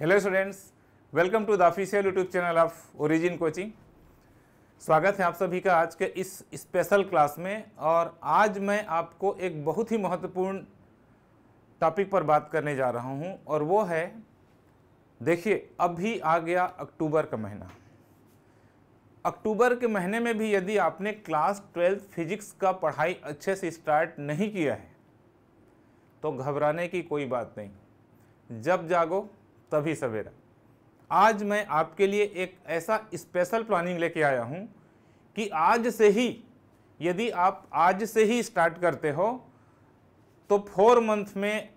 hello students welcome to the official YouTube channel of origin coaching स्वागत है आप सभी का आज के इस स्पेशल क्लास में और आज मैं आपको एक बहुत ही महत्वपूर्ण टॉपिक पर बात करने जा रहा हूं और वो है देखिए अभी आ गया अक्टूबर का महीना अक्टूबर के महीने में भी यदि आपने क्लास ट्वेल्थ फिजिक्स का पढ़ाई अच्छे से स्टार्ट नहीं किया है तो घबराने की कोई बात नहीं जब जागो सभी सवेरा आज मैं आपके लिए एक ऐसा स्पेशल प्लानिंग लेके आया हूँ कि आज से ही यदि आप आज से ही स्टार्ट करते हो तो फोर मंथ में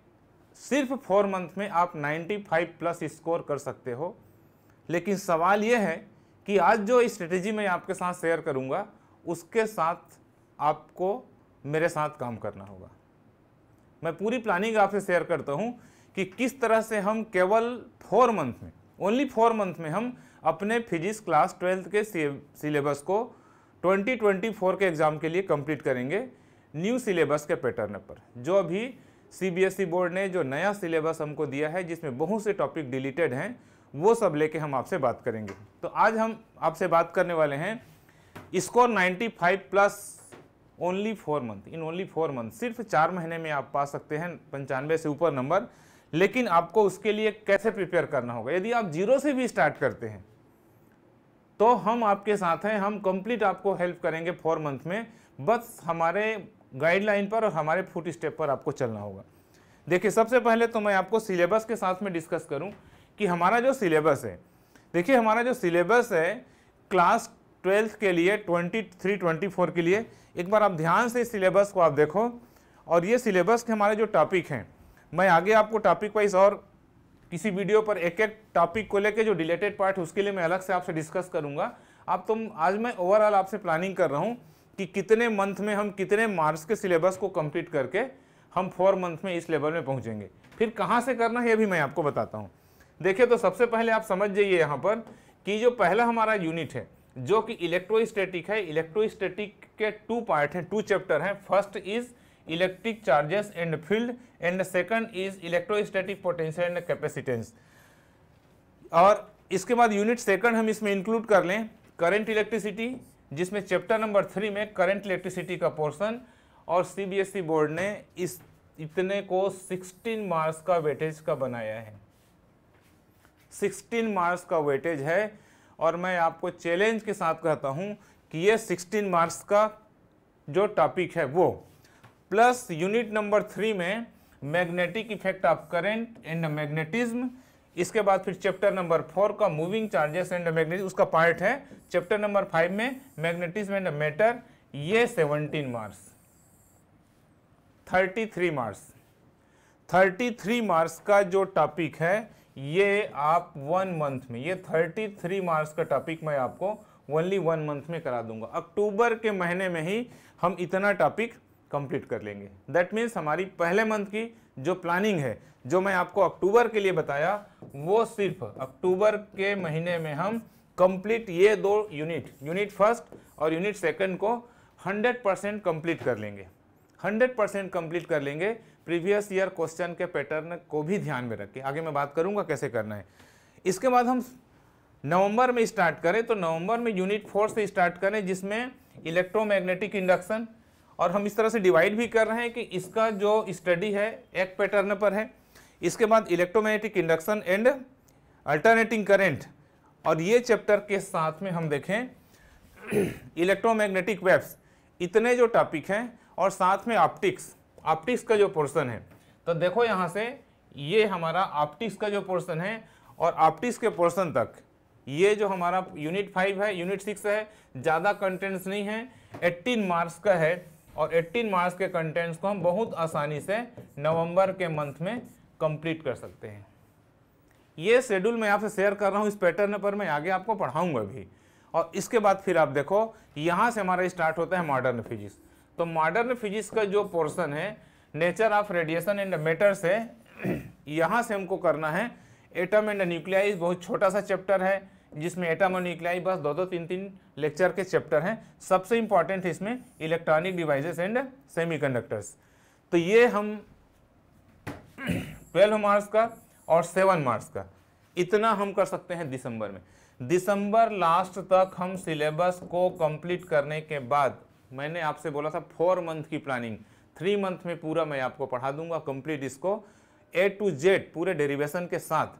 सिर्फ फोर मंथ में आप 95 प्लस स्कोर कर सकते हो लेकिन सवाल यह है कि आज जो स्ट्रेटेजी मैं आपके साथ शेयर करूंगा उसके साथ आपको मेरे साथ काम करना होगा मैं पूरी प्लानिंग आपसे शेयर करता हूँ कि किस तरह से हम केवल फोर मंथ में ओनली फोर मंथ में हम अपने फिजिक्स क्लास ट्वेल्थ के सिलेबस को 2024 के एग्ज़ाम के लिए कंप्लीट करेंगे न्यू सिलेबस के पैटर्न पर जो अभी सीबीएसई बोर्ड e ने जो नया सिलेबस हमको दिया है जिसमें बहुत से टॉपिक डिलीटेड हैं वो सब लेके हम आपसे बात करेंगे तो आज हम आपसे बात करने वाले हैं score 95 plus only four month in only four month सिर्फ चार महीने में आप पा सकते हैं पंचानवे से ऊपर नंबर लेकिन आपको उसके लिए कैसे प्रिपेयर करना होगा यदि आप जीरो से भी स्टार्ट करते हैं तो हम आपके साथ हैं हम कंप्लीट आपको हेल्प करेंगे फोर मंथ में बस हमारे गाइडलाइन पर और हमारे फुट स्टेप पर आपको चलना होगा देखिए सबसे पहले तो मैं आपको सिलेबस के साथ में डिस्कस करूं कि हमारा जो सिलेबस है देखिए हमारा जो सिलेबस है क्लास ट्वेल्थ के लिए ट्वेंटी थ्री ट्वेंटी फोर के लिए एक बार आप ध्यान से सिलेबस को आप देखो और ये सिलेबस के हमारे जो टॉपिक हैं मैं आगे आपको टॉपिक वाइज और किसी वीडियो पर एक एक टॉपिक को लेके जो रिलेटेड पार्ट उसके लिए मैं अलग से आपसे डिस्कस करूंगा आप तुम तो आज मैं ओवरऑल आपसे प्लानिंग कर रहा हूँ कि कितने मंथ में हम कितने मार्क्स के सिलेबस को कंप्लीट करके हम फोर मंथ में इस लेवल में पहुँचेंगे फिर कहाँ से करना है ये भी मैं आपको बताता हूँ देखिए तो सबसे पहले आप समझ जाइए यहाँ पर कि जो पहला हमारा यूनिट है जो कि इलेक्ट्रोस्टैटिक है इलेक्ट्रोस्टैटिक के टू पार्ट हैं टू चैप्टर हैं first is electric charges and field and second is electrostatic potential and capacitance और इसके बाद यूनिट सेकंड हम इसमें इंक्लूड कर लें करंट इलेक्ट्रिसिटी जिसमें चैप्टर नंबर थ्री में करंट इलेक्ट्रिसिटी का पोर्शन और सीबीएसई बोर्ड e ने इस इतने को 16 मार्क्स का वेटेज का बनाया है 16 मार्क्स का वेटेज है और मैं आपको चैलेंज के साथ कहता हूं कि ये 16 मार्क्स का जो टॉपिक है वो प्लस यूनिट नंबर थ्री में magnetic effect of current and magnetism इसके बाद फिर चैप्टर नंबर फोर का मूविंग चार्जेस एंड मैग्नेटिज उसका पार्ट है चैप्टर नंबर फाइव में मैग्नेटिज्म एंड मैटर ये seventeen marks thirty three marks thirty three marks का जो टॉपिक है ये आप वन मंथ में ये थर्टी थ्री मार्स का टॉपिक मैं आपको ओनली वन मंथ में करा दूंगा अक्टूबर के महीने में ही हम इतना टॉपिक कंप्लीट कर लेंगे दैट मीन्स हमारी पहले मंथ की जो प्लानिंग है जो मैं आपको अक्टूबर के लिए बताया वो सिर्फ अक्टूबर के महीने में हम कंप्लीट ये दो यूनिट यूनिट फर्स्ट और यूनिट सेकंड को 100 परसेंट कम्प्लीट कर लेंगे 100 परसेंट कम्प्लीट कर लेंगे प्रीवियस ईयर क्वेश्चन के पैटर्न को भी ध्यान में रखें आगे मैं बात करूँगा कैसे करना है इसके बाद हम नवंबर में स्टार्ट करें तो नवंबर में यूनिट फोर से स्टार्ट करें जिसमें इलेक्ट्रोमैग्नेटिक इंडक्शन और हम इस तरह से डिवाइड भी कर रहे हैं कि इसका जो स्टडी है एक पैटर्न पर है इसके बाद electromagnetic induction and alternating current और ये चैप्टर के साथ में हम देखें इलेक्ट्रोमैग्नेटिक वेव्स इतने जो टॉपिक हैं और साथ में ऑप्टिक्स ऑप्टिक्स का जो पोर्सन है तो देखो यहाँ से ये हमारा ऑप्टिक्स का जो पोर्सन है और ऑप्टिक्स के पोर्सन तक ये जो हमारा यूनिट फाइव है यूनिट सिक्स है ज़्यादा कंटेंट्स नहीं है एट्टीन मार्क्स का है और 18 मार्च के कंटेंट्स को हम बहुत आसानी से नवंबर के मंथ में कंप्लीट कर सकते हैं ये शेड्यूल मैं आपसे शेयर कर रहा हूँ इस पैटर्न पर मैं आगे आपको पढ़ाऊँगा भी और इसके बाद फिर आप देखो यहाँ से हमारा स्टार्ट होता है मॉडर्न फिजिक्स तो मॉडर्न फिजिक्स का जो पोर्सन है nature of radiation and matters से यहाँ से हमको करना है एटम एंड न्यूक्लियाई बहुत छोटा सा चैप्टर है जिसमें एटम और न्यूक्लियाई बस दो दो तीन तीन लेक्चर के चैप्टर हैं सबसे इम्पॉर्टेंट है इसमें इलेक्ट्रॉनिक डिवाइसेस एंड सेमीकंडक्टर्स तो ये हम ट्वेल्व मार्च का और सेवन मार्च का इतना हम कर सकते हैं दिसंबर में दिसंबर लास्ट तक हम सिलेबस को कंप्लीट करने के बाद मैंने आपसे बोला था फोर मंथ की प्लानिंग थ्री मंथ में पूरा मैं आपको पढ़ा दूंगा कंप्लीट इसको ए टू जेड पूरे डेरिवेशन के साथ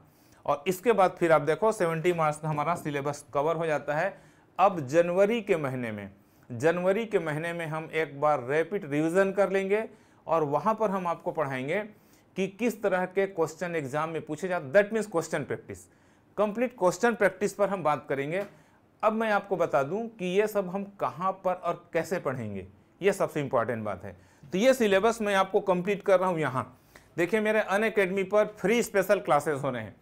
और इसके बाद फिर आप देखो सेवेंटी मार्च में हमारा सिलेबस कवर हो जाता है अब जनवरी के महीने में जनवरी के महीने में हम एक बार रैपिड रिवीजन कर लेंगे और वहाँ पर हम आपको पढ़ाएंगे कि किस तरह के क्वेश्चन एग्जाम में पूछे जाते that means question practice complete question practice पर हम बात करेंगे अब मैं आपको बता दूं कि ये सब हम कहाँ पर और कैसे पढ़ेंगे ये सबसे इम्पॉर्टेंट बात है तो ये सिलेबस मैं आपको कंप्लीट कर रहा हूँ यहाँ देखिए मेरे अन अकेडमी पर फ्री स्पेशल क्लासेस हो रहे हैं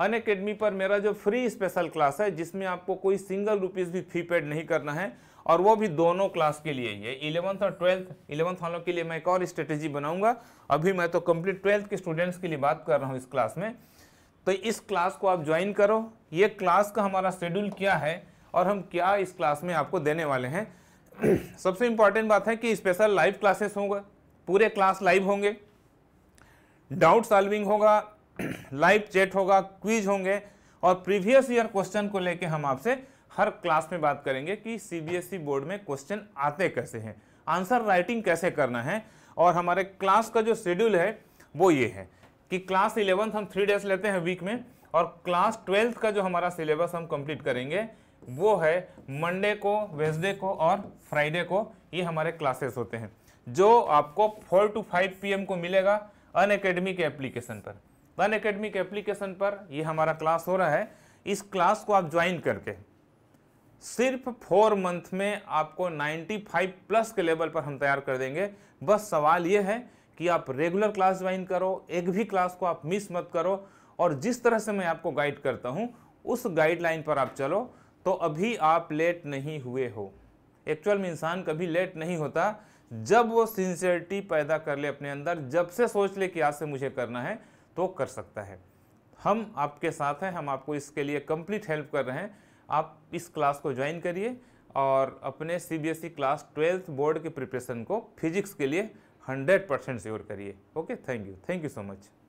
अन अकेडमी पर मेरा जो फ्री स्पेशल क्लास है जिसमें आपको कोई सिंगल रुपीज़ भी फी पेड नहीं करना है और वो भी दोनों क्लास के लिए ही है इलेवंथ और ट्वेल्थ इलेवंथ वालों के लिए मैं एक और स्ट्रेटेजी बनाऊंगा अभी मैं तो कंप्लीट ट्वेल्थ के स्टूडेंट्स के लिए बात कर रहा हूँ इस क्लास में तो इस क्लास को आप ज्वाइन करो ये क्लास का हमारा शेड्यूल क्या है और हम क्या इस क्लास में आपको देने वाले हैं सबसे इम्पॉर्टेंट बात है कि स्पेशल लाइव क्लासेस होंगे पूरे क्लास लाइव होंगे डाउट सॉल्विंग होगा लाइव चैट होगा क्विज होंगे और प्रीवियस ईयर क्वेश्चन को लेके हम आपसे हर क्लास में बात करेंगे कि सीबीएसई e बोर्ड में क्वेश्चन आते कैसे हैं आंसर राइटिंग कैसे करना है और हमारे क्लास का जो शेड्यूल है वो ये है कि क्लास इलेवंथ हम थ्री डेज लेते हैं वीक में और क्लास ट्वेल्थ का जो हमारा सिलेबस हम कंप्लीट करेंगे वो है मंडे को वेजडे को और फ्राइडे को ये हमारे क्लासेस होते हैं जो आपको फोर टू फाइव पीएम को मिलेगा अन अकेडमी के एप्लीकेशन पर वन एकेडमी के एप्लीकेशन पर ये हमारा क्लास हो रहा है इस क्लास को आप ज्वाइन करके सिर्फ फोर मंथ में आपको 95 प्लस के लेवल पर हम तैयार कर देंगे बस सवाल ये है कि आप रेगुलर क्लास ज्वाइन करो एक भी क्लास को आप मिस मत करो और जिस तरह से मैं आपको गाइड करता हूँ उस गाइडलाइन पर आप चलो तो अभी आप लेट नहीं हुए हो एक्चुअल में इंसान कभी लेट नहीं होता जब वो सिंसियरिटी पैदा कर ले अपने अंदर जब से सोच ले कि आज से मुझे करना है तो कर सकता है हम आपके साथ हैं हम आपको इसके लिए कंप्लीट हेल्प कर रहे हैं आप इस क्लास को ज्वाइन करिए और अपने C B S E class twelfth board के प्रिपरेशन को फिजिक्स के लिए हंड्रेड परसेंट श्योर करिए okay thank you thank you so much